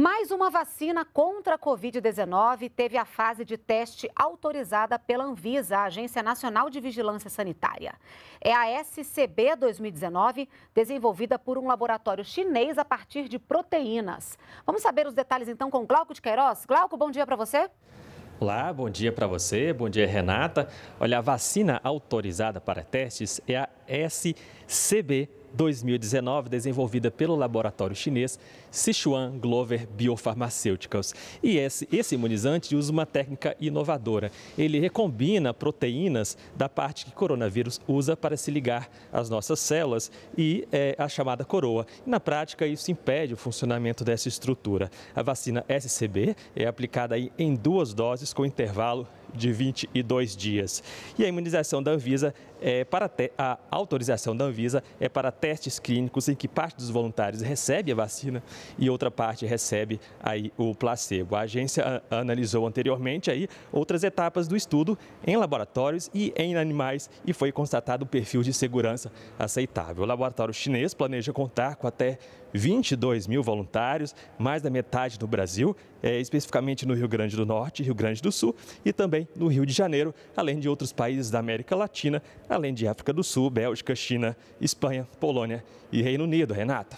Mais uma vacina contra a Covid-19 teve a fase de teste autorizada pela Anvisa, a Agência Nacional de Vigilância Sanitária. É a SCB 2019, desenvolvida por um laboratório chinês a partir de proteínas. Vamos saber os detalhes então com Glauco de Queiroz. Glauco, bom dia para você. Olá, bom dia para você, bom dia Renata. Olha, a vacina autorizada para testes é a SCB 2019, desenvolvida pelo laboratório chinês Sichuan Glover Biofarmacêuticas. E esse, esse imunizante usa uma técnica inovadora. Ele recombina proteínas da parte que o coronavírus usa para se ligar às nossas células e é, a chamada coroa. Na prática, isso impede o funcionamento dessa estrutura. A vacina SCB é aplicada em duas doses com intervalo de 22 dias. E a imunização da Anvisa é para a autorização da Anvisa é para testes clínicos em que parte dos voluntários recebe a vacina e outra parte recebe aí o placebo. A agência ah, analisou anteriormente aí outras etapas do estudo em laboratórios e em animais e foi constatado um perfil de segurança aceitável. O laboratório chinês planeja contar com até 22 mil voluntários, mais da metade no Brasil, é, especificamente no Rio Grande do Norte, Rio Grande do Sul e também também no Rio de Janeiro, além de outros países da América Latina, além de África do Sul, Bélgica, China, Espanha, Polônia e Reino Unido. Renata.